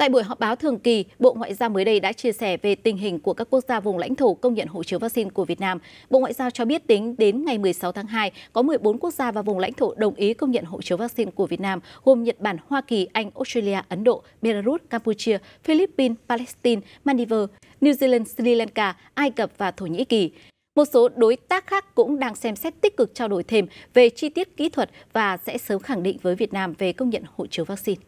Tại buổi họp báo thường kỳ, Bộ Ngoại giao mới đây đã chia sẻ về tình hình của các quốc gia vùng lãnh thổ công nhận hộ chiếu vaccine của Việt Nam. Bộ Ngoại giao cho biết tính đến ngày 16 tháng 2, có 14 quốc gia và vùng lãnh thổ đồng ý công nhận hộ chiếu vaccine của Việt Nam, gồm Nhật Bản, Hoa Kỳ, Anh, Australia, Ấn Độ, Belarus, Campuchia, Philippines, Palestine, Maldives, New Zealand, Sri Lanka, Ai Cập và Thổ Nhĩ Kỳ. Một số đối tác khác cũng đang xem xét tích cực trao đổi thêm về chi tiết kỹ thuật và sẽ sớm khẳng định với Việt Nam về công nhận hộ chiếu vaccine.